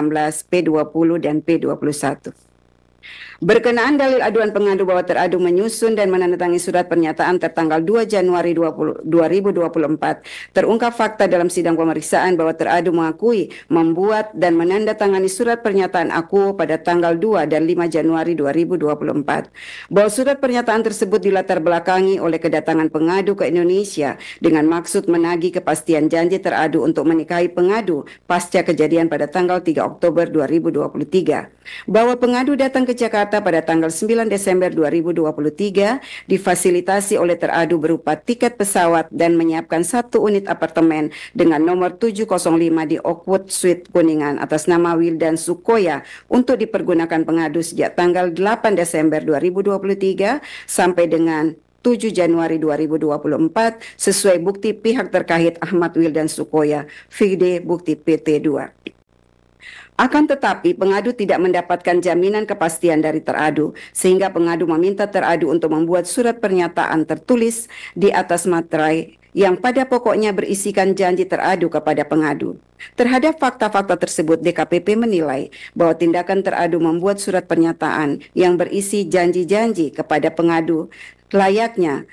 P16, P20 dan P21. Berkenaan dalil aduan pengadu bahwa teradu menyusun dan menandatangani surat pernyataan tertanggal 2 Januari 20, 2024, terungkap fakta dalam sidang pemeriksaan bahwa teradu mengakui membuat dan menandatangani surat pernyataan aku pada tanggal 2 dan 5 Januari 2024. Bahwa surat pernyataan tersebut dilatar belakangi oleh kedatangan pengadu ke Indonesia dengan maksud menagih kepastian janji teradu untuk menikahi pengadu pasca kejadian pada tanggal 3 Oktober 2023. Bahwa pengadu datang ke ke Jakarta pada tanggal 9 Desember 2023 difasilitasi oleh teradu berupa tiket pesawat dan menyiapkan satu unit apartemen dengan nomor 705 di Oakwood Suite Kuningan atas nama Wildan Sukoya untuk dipergunakan pengadu sejak tanggal 8 Desember 2023 sampai dengan 7 Januari 2024 sesuai bukti pihak terkait Ahmad Wildan Sukoya, Fide Bukti PT 2. Akan tetapi, pengadu tidak mendapatkan jaminan kepastian dari teradu, sehingga pengadu meminta teradu untuk membuat surat pernyataan tertulis di atas materai yang pada pokoknya berisikan janji teradu kepada pengadu. Terhadap fakta-fakta tersebut, DKPP menilai bahwa tindakan teradu membuat surat pernyataan yang berisi janji-janji kepada pengadu layaknya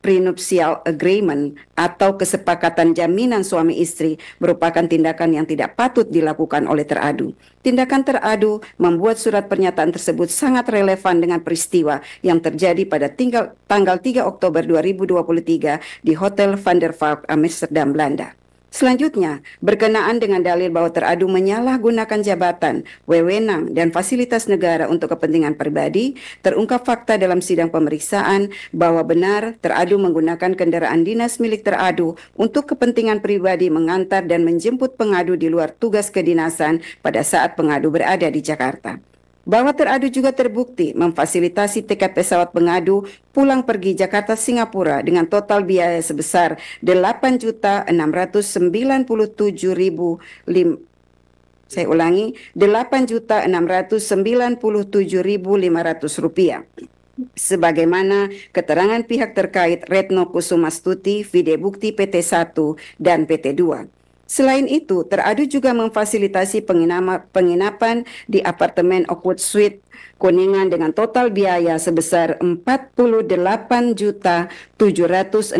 prenuptial agreement atau kesepakatan jaminan suami istri merupakan tindakan yang tidak patut dilakukan oleh teradu. Tindakan teradu membuat surat pernyataan tersebut sangat relevan dengan peristiwa yang terjadi pada tinggal, tanggal 3 Oktober 2023 di Hotel Van der Valk, Amsterdam, Belanda. Selanjutnya, berkenaan dengan dalil bahwa teradu menyalahgunakan jabatan, wewenang, dan fasilitas negara untuk kepentingan pribadi, terungkap fakta dalam sidang pemeriksaan bahwa benar teradu menggunakan kendaraan dinas milik teradu untuk kepentingan pribadi mengantar dan menjemput pengadu di luar tugas kedinasan pada saat pengadu berada di Jakarta bahwa teradu juga terbukti memfasilitasi tiket pesawat pengadu pulang pergi Jakarta Singapura dengan total biaya sebesar 8.697.000 saya ulangi 8.697.500 rupiah sebagaimana keterangan pihak terkait Retno Kusumastuti, Vide Bukti PT1 dan PT2. Selain itu, teradu juga memfasilitasi penginapan di apartemen Oakwood Suite Kuningan dengan total biaya sebesar 48.716.900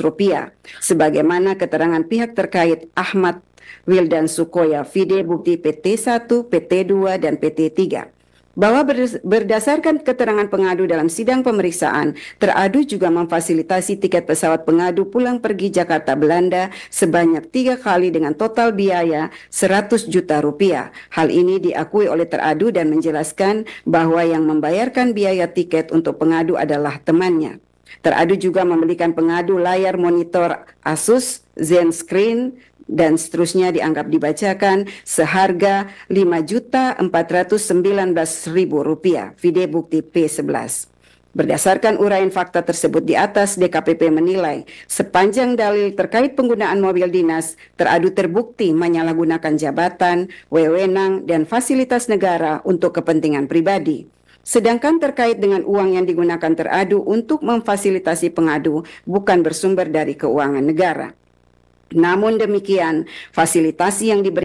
rupiah. Sebagaimana keterangan pihak terkait Ahmad Wildan Sukoya, Fide Bukti PT1, PT2, dan PT3 bahwa berdasarkan keterangan pengadu dalam sidang pemeriksaan, teradu juga memfasilitasi tiket pesawat pengadu pulang pergi Jakarta Belanda sebanyak tiga kali dengan total biaya 100 juta rupiah. Hal ini diakui oleh teradu dan menjelaskan bahwa yang membayarkan biaya tiket untuk pengadu adalah temannya. Teradu juga membelikan pengadu layar monitor Asus, Zen Screen, dan seterusnya dianggap dibacakan seharga Rp5.419.000 video bukti P11. Berdasarkan uraian fakta tersebut di atas, DKPP menilai sepanjang dalil terkait penggunaan mobil dinas teradu terbukti menyalahgunakan jabatan, wewenang, dan fasilitas negara untuk kepentingan pribadi. Sedangkan terkait dengan uang yang digunakan teradu untuk memfasilitasi pengadu bukan bersumber dari keuangan negara namun demikian fasilitasi yang diberikan